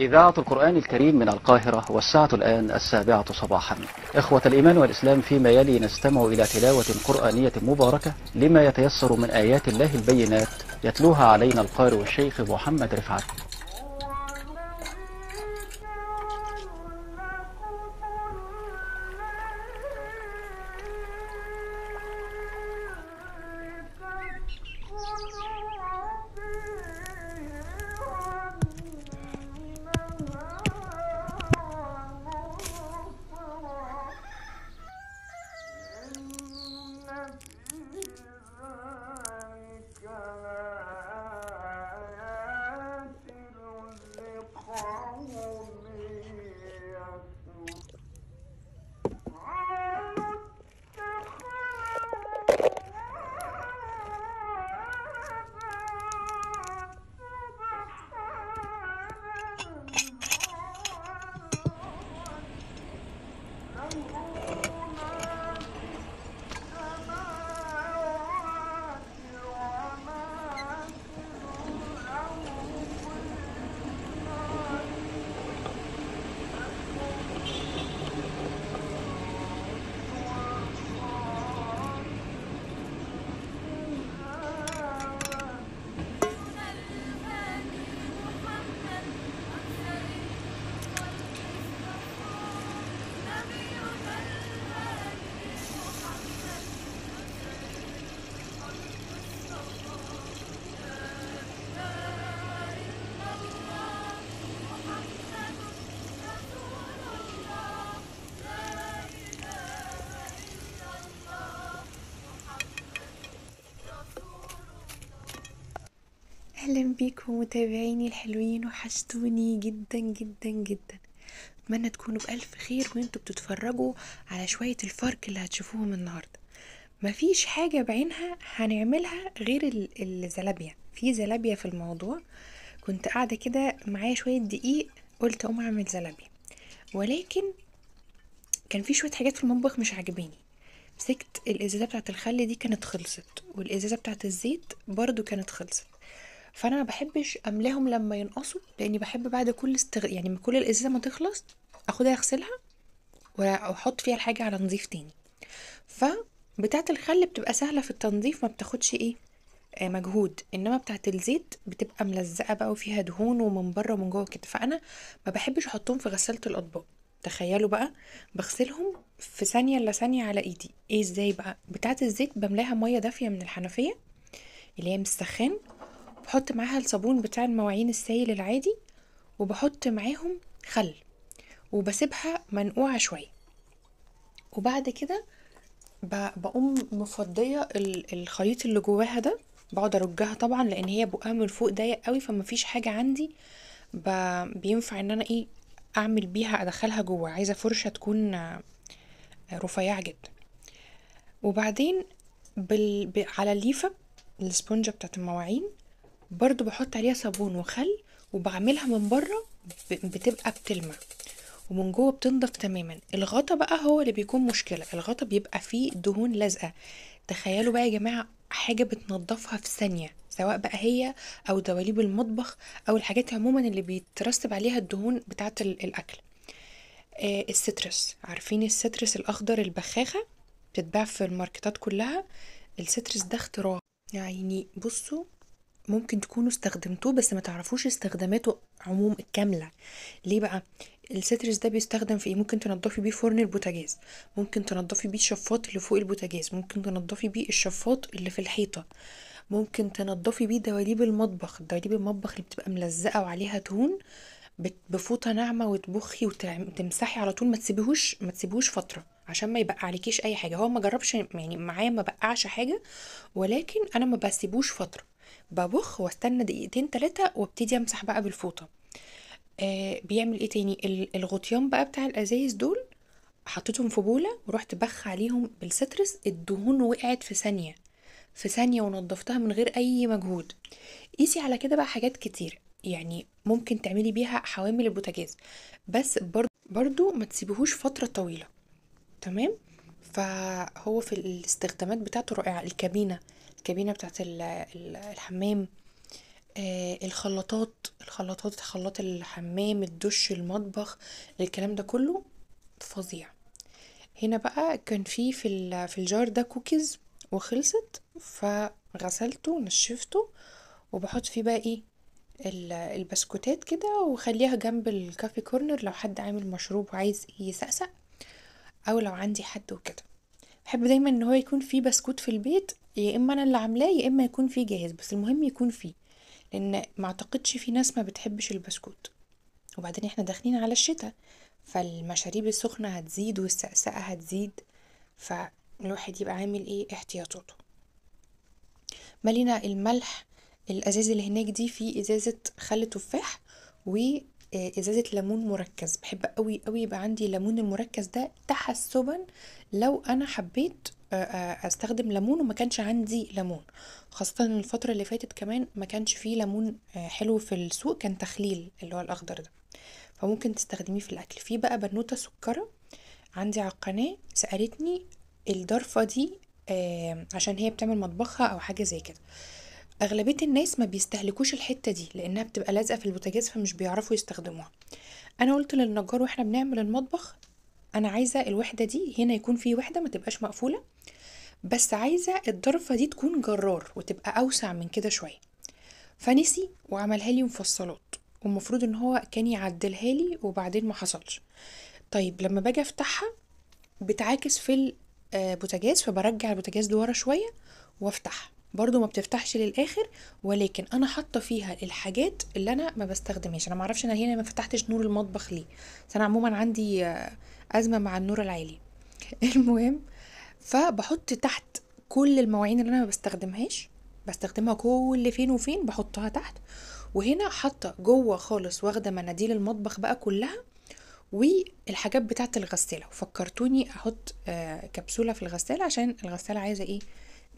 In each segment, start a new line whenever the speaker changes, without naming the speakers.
إذاعة القرآن الكريم من القاهرة والساعة الآن السابعة صباحا إخوة الإيمان والإسلام فيما يلي نستمع إلى تلاوة قرآنية مباركة لما يتيسر من آيات الله البينات يتلوها علينا القارئ الشيخ محمد رفعت بيكم متابعيني الحلوين وحشتوني جدا جدا جدا اتمنى تكونوا بألف خير وانتوا بتتفرجوا على شوية الفرق اللي هتشوفوهم النهاردة مفيش حاجة بعينها هنعملها غير الزلابية في زلابية في الموضوع كنت قاعدة كده معايا شوية دقيق قلت اقوم اعمل زلابية ولكن كان في شوية حاجات في المطبخ مش عاجبيني مسكت الازازة بتاعت الخل دي كانت خلصت والازازة بتاعت الزيت برضو كانت خلصت فانا ما بحبش املاهم لما ينقصوا لاني بحب بعد كل استغ... يعني كل الازازه ما تخلص اخدها اغسلها واحط فيها الحاجه على نظيف تاني ف بتاعه الخل بتبقى سهله في التنظيف ما بتاخدش ايه آه، مجهود انما بتاعه الزيت بتبقى ملزقه بقى وفيها دهون ومن بره ومن جوه كده فانا ما بحبش احطهم في غساله الاطباق تخيلوا بقى بغسلهم في ثانيه الا ثانيه على ايدي ايه ازاي بقى بتاعه الزيت بملاها ميه دافيه من الحنفيه اللي هي من السخان بحط معاها الصابون بتاع المواعين السائل العادي وبحط معاهم خل وبسيبها منقوعة شوية وبعد كده بقوم مفضية الخليط اللي جواها ده بقعد ارجها طبعا لان هي بقها من فوق ضيق قوي فيش حاجة عندي بينفع ان انا ايه اعمل بيها ادخلها جوه عايزة فرشة تكون رفيعة جدا وبعدين بال... على الليفة السبونجة بتاعت المواعين برضو بحط عليها صابون وخل وبعملها من بره بتبقى بتلمع ومن جوه بتنضف تماما الغطا بقى هو اللي بيكون مشكله الغطا بيبقى فيه دهون لازقه تخيلوا بقى يا جماعه حاجه بتنضفها في ثانيه سواء بقى هي او دواليب المطبخ او الحاجات عموما اللي بيترسب عليها الدهون بتاعه الاكل آه السترس عارفين السترس الاخضر البخاخه بتتباع في الماركتات كلها السترس ده اختراع يعني بصوا ممكن تكونوا استخدمتوه بس ما تعرفوش استخداماته عموم كاملة ليه بقى السترس ده بيستخدم في ايه ممكن تنضفي بيه فرن البوتاجاز ممكن تنضفي بيه الشفاط اللي فوق البوتاجاز ممكن تنضفي بيه الشفاط اللي في الحيطة ممكن تنضفي بيه دواليب المطبخ دواليب المطبخ اللي بتبقى ملزقة وعليها دهون بفوطة ناعمة وتبخي وتمسحي على طول ما تسيبيهوش ما تسيبيهوش فترة عشان ما يبقى عليكيش اي حاجة هو ما جربش يعني معايا ما بقعش حاجة ولكن انا ما بسيبوش فترة ببخ واستنى دقيقتين تلاتة وابتدي امسح بقى بالفوطة آه بيعمل ايه تاني الغطيان بقى بتاع الازايز دول حطيتهم في بولة ورحت بخ عليهم بالسترس الدهون وقعت في ثانية في ثانية ونضفتها من غير أي مجهود قيسي على كده بقى حاجات كتير يعني ممكن تعملي بيها حوامل البوتاجاز بس برضو, برضو ما تسيبهوش فترة طويلة تمام فهو في الاستخدامات بتاعته رائعة الكابينة الكابينه بتاعه الحمام آه، الخلاطات الخلاطات خلاط الحمام الدش المطبخ الكلام ده كله فظيع هنا بقى كان في في في الجار ده كوكيز وخلصت فغسلته ونشفته وبحط فيه بقى ايه البسكوتات كده وخليها جنب الكافي كورنر لو حد عامل مشروب وعايز يسقسق او لو عندي حد وكده بحب دايما ان هو يكون في بسكوت في البيت يا اما انا اللي عاملاه يا اما يكون فيه جاهز بس المهم يكون فيه لان ما اعتقدش في ناس ما بتحبش البسكوت وبعدين احنا داخلين على الشتاء فالمشاريب السخنة هتزيد والسقسقة هتزيد فالواحد يبقى عامل ايه احتياطاته مالينا الملح الازاز اللي هناك دي فيه ازازة خل تفاح وازازة آه، ليمون مركز بحب قوي قوي يبقى عندي الليمون المركز ده تحسبا لو انا حبيت استخدم ليمون وما كانش عندي ليمون خاصه ان الفتره اللي فاتت كمان ما كانش فيه ليمون حلو في السوق كان تخليل اللي هو الاخضر ده فممكن تستخدميه في الاكل في بقى بنوته سكره عندي على القناه سالتني الضرفه دي عشان هي بتعمل مطبخها او حاجه زي كده اغلبيه الناس ما بيستهلكوش الحته دي لانها بتبقى لازقه في البوتاجاز فمش بيعرفوا يستخدموها انا قلت للنجار واحنا بنعمل المطبخ انا عايزه الوحده دي هنا يكون في وحده ما تبقاش مقفوله بس عايزه الضرفه دي تكون جرار وتبقى اوسع من كده شويه فنسي وعملها لي مفصلات والمفروض ان هو كان يعدلها لي وبعدين ما حصلش طيب لما باجي افتحها بتعاكس في البوتاجاز آه، فبرجع البوتاجاز لورا شويه وافتحها برضو ما بتفتحش للاخر ولكن انا حاطه فيها الحاجات اللي انا ما بستخدمهاش انا ما اعرفش انا هنا ما فتحتش نور المطبخ ليه بس انا عموما عندي آه، أزمة مع النور العالي المهم فبحط تحت كل المواعين اللي أنا ما بستخدمهاش بستخدمها كل فين وفين بحطها تحت وهنا حاطة جوه خالص واخدة مناديل المطبخ بقى كلها والحاجات بتاعة الغسالة فكرتوني أحط آه، كبسولة في الغسالة عشان الغسالة عايزة إيه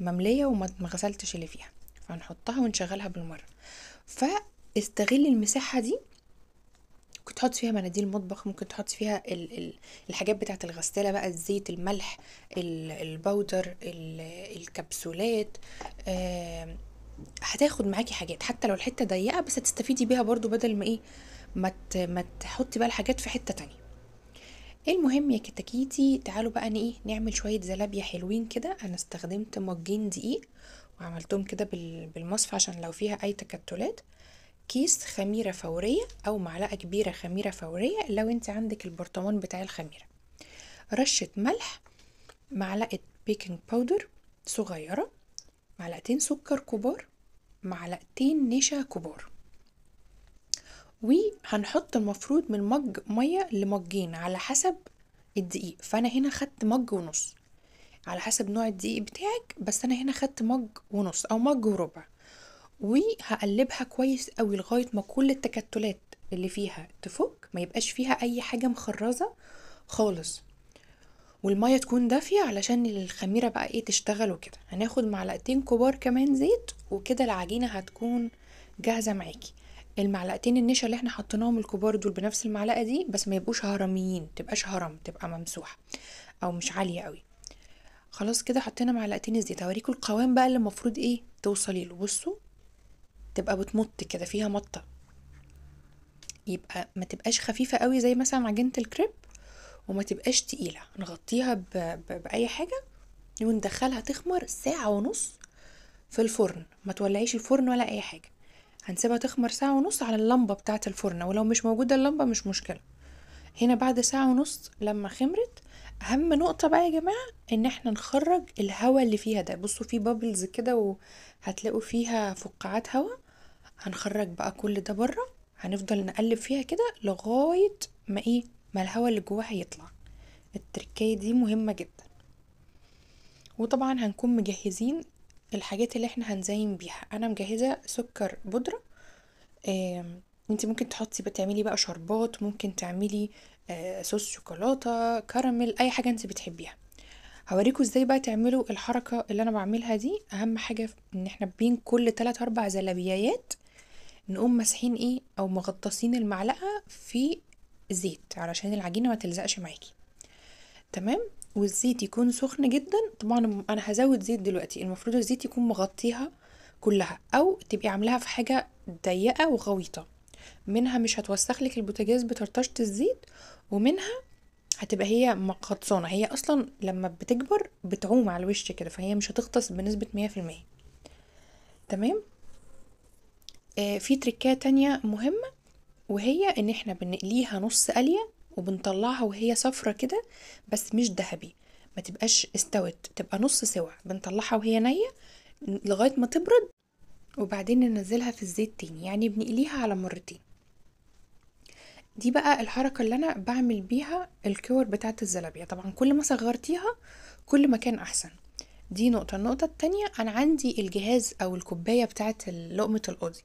مملية وما غسلتش اللي فيها هنحطها ونشغلها بالمرة فاستغل المساحة دي ممكن تحط فيها مناديل مطبخ ممكن تحط فيها ال ال الحاجات بتاعة الغسالة بقى الزيت الملح البودر الكبسولات آه هتاخد معاكي حاجات حتى لو الحته ضيقه بس هتستفيدي بيها برضو بدل ما ايه ما ما تحطي بقى الحاجات في حته تانية المهم يا كتاكيتي تعالوا بقى ايه نعمل شويه زلابيا حلوين كده انا استخدمت مجين دقيق وعملتهم كده بالمصفى عشان لو فيها اي تكتلات كيس خميرة فورية أو معلقة كبيرة خميرة فورية لو انت عندك البرطمان بتاع الخميرة رشة ملح معلقة بيكنج باودر صغيرة معلقتين سكر كبار معلقتين نشا كبار وهنحط المفروض من مج مية لمجين على حسب الدقيق فأنا هنا خدت مج ونص على حسب نوع الدقيق بتاعك بس أنا هنا خدت مج ونص أو مج وربع وهقلبها كويس قوي لغايه ما كل التكتلات اللي فيها تفك ما يبقاش فيها اي حاجه مخرزه خالص والميه تكون دافيه علشان الخميره بقى ايه تشتغل وكده هناخد معلقتين كبار كمان زيت وكده العجينه هتكون جاهزه معاكي المعلقتين النشا اللي احنا حطيناهم الكبار دول بنفس المعلقه دي بس ما يبقوش هرميين تبقاش هرم تبقى ممسوحه او مش عاليه قوي خلاص كده حطينا معلقتين الزيت هوريكم القوام بقى اللي المفروض ايه توصلي له بصوا تبقى بتمط كده فيها مطة يبقى ما تبقاش خفيفة قوي زي مثلا عجينة الكريب وما تبقاش تقيلة نغطيها ب... ب... بأي حاجة وندخلها تخمر ساعة ونص في الفرن ما تولعيش الفرن ولا أي حاجة هنسيبها تخمر ساعة ونص على اللمبة بتاعة الفرن ولو مش موجودة اللمبة مش مشكلة هنا بعد ساعة ونص لما خمرت اهم نقطه بقى يا جماعه ان احنا نخرج الهواء اللي فيها ده بصوا في بابلز كده وهتلاقوا فيها فقاعات هواء هنخرج بقى كل ده بره هنفضل نقلب فيها كده لغايه ما ايه ما الهواء اللي جواها يطلع التركايه دي مهمه جدا وطبعا هنكون مجهزين الحاجات اللي احنا هنزين بيها انا مجهزه سكر بودره آه انت ممكن تحطي بتعملي بقى شربات ممكن تعملي آه، صوص شوكولاته كراميل اي حاجه انت بتحبيها هوريكم ازاي بقى تعملوا الحركه اللي انا بعملها دي اهم حاجه ان احنا بين كل 3 4 زلابيات نقوم ماسحين ايه او مغطسين المعلقه في زيت علشان العجينه ما تلزقش معاكي تمام والزيت يكون سخن جدا طبعا انا هزود زيت دلوقتي المفروض الزيت يكون مغطيها كلها او تبقي عاملاها في حاجه ضيقه وغويطه منها مش هتوسخ لك البوتاجاز بطرطشه الزيت ومنها هتبقى هي مقطصانه هي اصلا لما بتكبر بتعوم على الوش كده فهي مش هتغطس بنسبه مية في المية تمام آه في تريكات تانية مهمه وهي ان احنا بنقليها نص قليه وبنطلعها وهي صفرة كده بس مش ذهبي ما تبقاش استوت تبقى نص سوا بنطلعها وهي نيه لغايه ما تبرد وبعدين ننزلها في الزيت تاني يعني بنقليها على مرتين دي بقى الحركة اللي أنا بعمل بيها الكور بتاعت الزلابية طبعا كل ما صغرتيها كل ما كان أحسن دي نقطة النقطة التانية أنا عندي الجهاز أو الكوباية بتاعت لقمة القاضي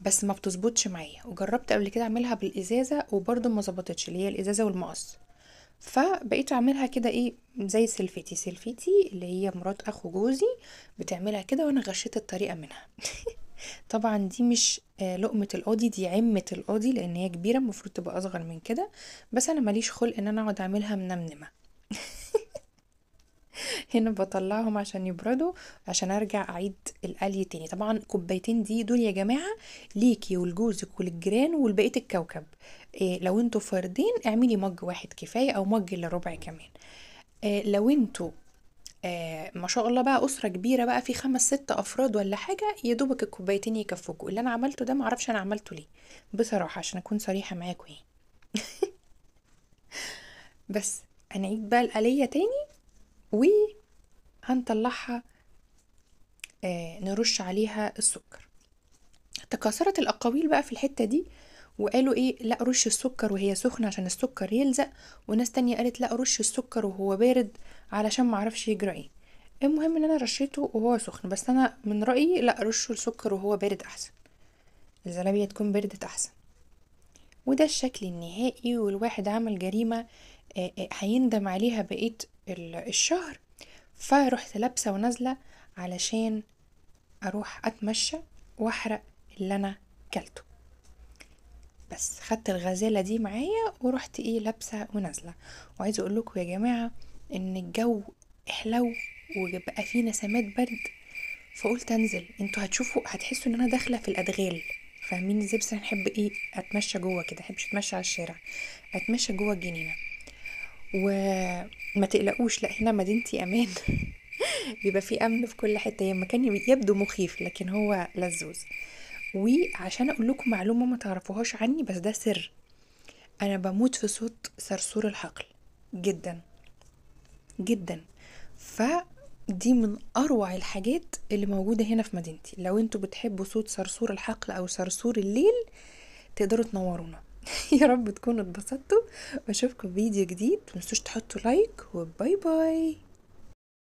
بس ما بتظبطش معايا وجربت قبل كده اعملها بالازازه وبرضه ما ظبطتش اللي هي الازازه والمقص فبقيت اعملها كده ايه زي سيلفتي سيلفتي اللي هي مرات اخو جوزي بتعملها كده وانا غشيت الطريقه منها طبعا دي مش آه، لقمة القاضي دي عمة القاضي لان هي كبيرة المفروض تبقى اصغر من كده بس انا ماليش خلق ان انا اقعد اعملها منمنمة هنا بطلعهم عشان يبردوا عشان ارجع اعيد القلي تاني طبعا كوبايتين دي دول يا جماعه ليكي ولجوزك وللجيران ولبقيه الكوكب إيه لو انتوا فردين اعملي مج واحد كفايه او مج الا ربع كمان إيه لو انتوا آه ما شاء الله بقى اسره كبيره بقى في خمس ست افراد ولا حاجه يا دوبك الكوبايتين يكفوكوا اللي انا عملته ده معرفش انا عملته ليه بصراحه عشان اكون صريحه معاكم يعني بس هنعيد بقى الآلية تاني وهنطلعها آه، نرش عليها السكر تكاثرت الاقاويل بقى في الحته دي وقالوا ايه لا رش السكر وهي سخنه عشان السكر يلزق وناس تانية قالت لا رش السكر وهو بارد علشان معرفش يجرى ايه المهم ان انا رشيته وهو سخن بس انا من رايي لا رشه السكر وهو بارد احسن الزلابيه تكون بردت احسن وده الشكل النهائي والواحد عمل جريمه آه، آه، هيندم عليها بقيت الشهر فروحت لابسة ونازلة علشان أروح أتمشى وأحرق اللي أنا كلته بس خدت الغزالة دي معايا ورحت ايه لابسة ونازلة وعايزة اقول لكم يا جماعة ان الجو حلو وبقى فيه نسمات برد فقلت انزل انتوا هتشوفوا هتحسوا ان انا داخلة في الادغال فاهمين ازاي بس انا ايه اتمشى جوه كده احبش اتمشى على الشارع اتمشى جوه الجنينه وما تقلقوش لا هنا مدينتي امان بيبقى في امن في كل حته هي مكان يبدو مخيف لكن هو لذوذ وعشان اقول لكم معلومه ما تعرفوهاش عني بس ده سر انا بموت في صوت صرصور الحقل جدا جدا ف دي من اروع الحاجات اللي موجوده هنا في مدينتي لو انتوا بتحبوا صوت صرصور الحقل او صرصور الليل تقدروا تنورونا يا رب تكونوا اتبسطتوا واشوفكم في فيديو جديد تنسوش تحطوا لايك وباي باي